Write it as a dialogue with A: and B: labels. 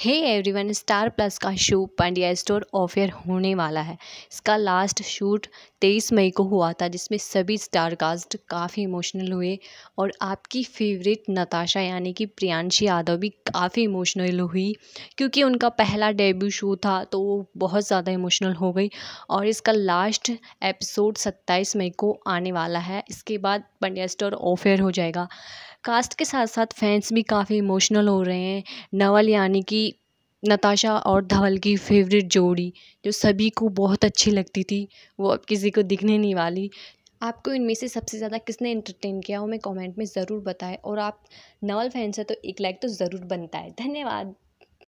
A: हे everyone star plus का show Pandya store off air होने वाला है इसका लास्ट शूट 23 मई को हुआ था जिसमें सभी स्टार कास्ट काफ़ी इमोशनल हुए और आपकी फेवरेट नताशा यानी कि प्रियांशी यादव भी काफ़ी इमोशनल हुई क्योंकि उनका पहला डेब्यू शो था तो वो बहुत ज़्यादा इमोशनल हो गई और इसका लास्ट एपिसोड 27 मई को आने वाला है इसके बाद पांड्या स्टोर ऑफेयर हो जाएगा कास्ट के साथ साथ फैंस भी काफ़ी इमोशनल हो रहे हैं नवल यानी कि नताशा और धवल की फेवरेट जोड़ी जो सभी को बहुत अच्छी लगती थी वो अब किसी को दिखने नहीं वाली आपको इनमें से सबसे ज़्यादा किसने एंटरटेन किया हो मैं कमेंट में ज़रूर बताएं और आप नवल फैंस हैं तो एक लाइक तो ज़रूर बनता है धन्यवाद